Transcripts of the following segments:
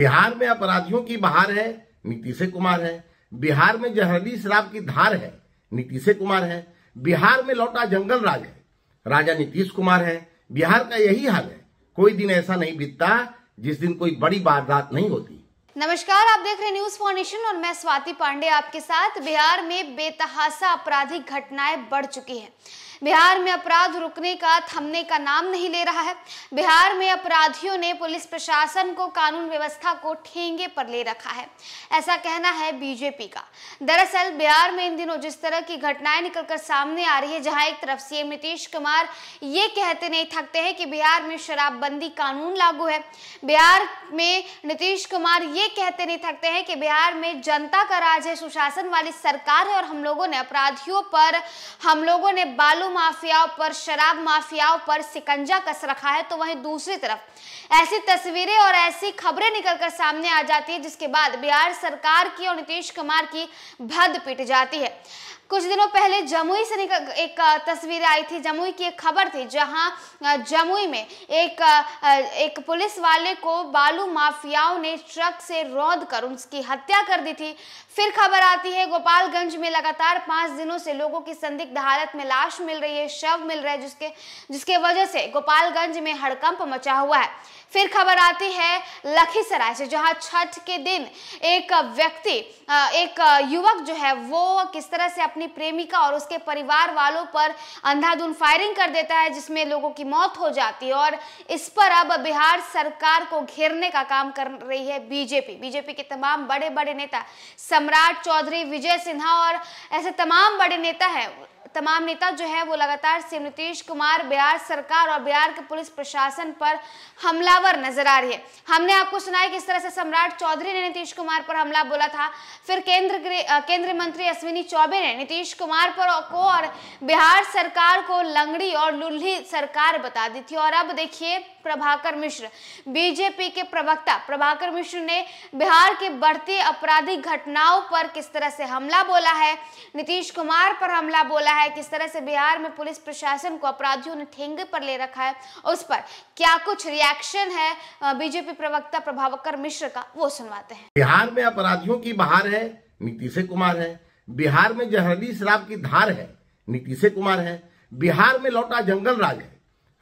बिहार में अपराधियों की बहार है नीतीश कुमार है बिहार में जहरली शराब की धार है नीतीश कुमार है बिहार में लौटा जंगल राज है राजा नीतीश कुमार है बिहार का यही हाल है कोई दिन ऐसा नहीं बीतता जिस दिन कोई बड़ी वारदात नहीं होती नमस्कार आप देख रहे हैं न्यूज फॉर्नेशन और मैं स्वाति पांडे आपके साथ बिहार में बेतहासा आपराधिक घटनाएं बढ़ चुकी हैं बिहार में अपराध रुकने का थमने का नाम नहीं ले रहा है बिहार में अपराधियों ने पुलिस प्रशासन को कानून व्यवस्था को ठेंगे पर ले रखा है ऐसा कहना है बीजेपी का दरअसल बिहार में इन दिनों जिस तरह की घटनाएं निकलकर सामने आ रही है जहां एक तरफ सीएम नीतीश कुमार ये कहते नहीं थकते हैं कि बिहार में शराबबंदी कानून लागू है बिहार में नीतीश कुमार ये कहते नहीं थकते हैं कि बिहार में जनता का राज है सुशासन वाली सरकार है और हम लोगों ने अपराधियों पर हम लोगों ने बालू माफियाओं पर शराब माफियाओं पर सिकंजा कस रखा है तो वहीं दूसरी तरफ ऐसी तस्वीरें और ऐसी खबरें निकलकर सामने आ जाती है जिसके बाद बिहार सरकार की और नीतीश कुमार की भद पिट जाती है कुछ दिनों पहले जमुई से निकल एक तस्वीर आई थी जमुई की एक खबर थी जहां जमुई में एक एक पुलिस वाले को बालू माफियाओं ने ट्रक से से रौद कर उसकी हत्या कर दी थी फिर खबर आती है गोपालगंज में लगातार पांच दिनों से लोगों की संदिग्ध हालत में लाश मिल रही है शव मिल रहा है जिसके जिसके वजह से गोपालगंज में हड़कंप मचा हुआ है फिर खबर आती है लखीसराय से जहां छठ के दिन एक व्यक्ति एक युवक जो है वो किस तरह से अपनी प्रेमिका और उसके परिवार वालों पर अंधाधुन फायरिंग कर देता है जिसमें लोगों की मौत हो जाती है और इस पर अब बिहार सरकार को घेरने का काम कर रही है बीजेपी बीजेपी बीजेपी के तमाम बड़े बड़े नेता सम्राट चौधरी विजय सिन्हा और ऐसे तमाम बड़े नेता हैं तमाम नेता जो है वो लगातार सीएम नीतीश कुमार बिहार सरकार और बिहार के पुलिस प्रशासन पर हमलावर नजर आ रही है हमने आपको सुनाया किस तरह से सम्राट चौधरी ने नीतीश कुमार पर हमला बोला था फिर केंद्र केंद्रीय मंत्री अश्विनी चौबे ने नीतीश कुमार पर को और बिहार सरकार को लंगड़ी और लुल्ही सरकार बता दी थी और अब देखिए प्रभाकर मिश्र बीजेपी के प्रवक्ता प्रभाकर मिश्र ने बिहार के बढ़ती आपराधिक घटनाओं पर किस तरह से हमला बोला है नीतीश कुमार पर हमला बोला है किस तरह से बिहार में पुलिस प्रशासन को अपराधियों ने ठेंगे पर ले रखा है उस पर क्या कुछ रिएक्शन है बीजेपी बीजेपी प्रवक्ता प्रभावकर मिश्र का वो सुनवाते हैं बिहार में अपराधियों की बहार है नीतीश कुमार है बिहार में जहरली शराब की धार है नीतीश कुमार है बिहार में लौटा जंगल राज है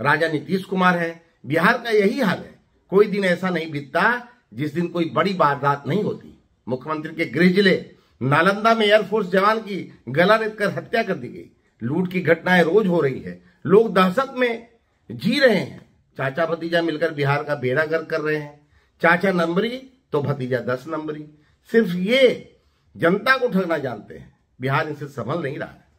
राजा नीतीश कुमार है बिहार का यही हाल है कोई दिन ऐसा नहीं बीतता जिस दिन कोई बड़ी वारदात नहीं होती मुख्यमंत्री के गृह जिले नालंदा में एयरफोर्स जवान की गला रेत हत्या कर दी गई लूट की घटनाएं रोज हो रही है लोग दहशत में जी रहे हैं चाचा भतीजा मिलकर बिहार का बेड़ा गर्क कर रहे हैं चाचा नंबरी तो भतीजा दस नंबरी सिर्फ ये जनता को ठगना जानते हैं बिहार इनसे संभल नहीं रहा है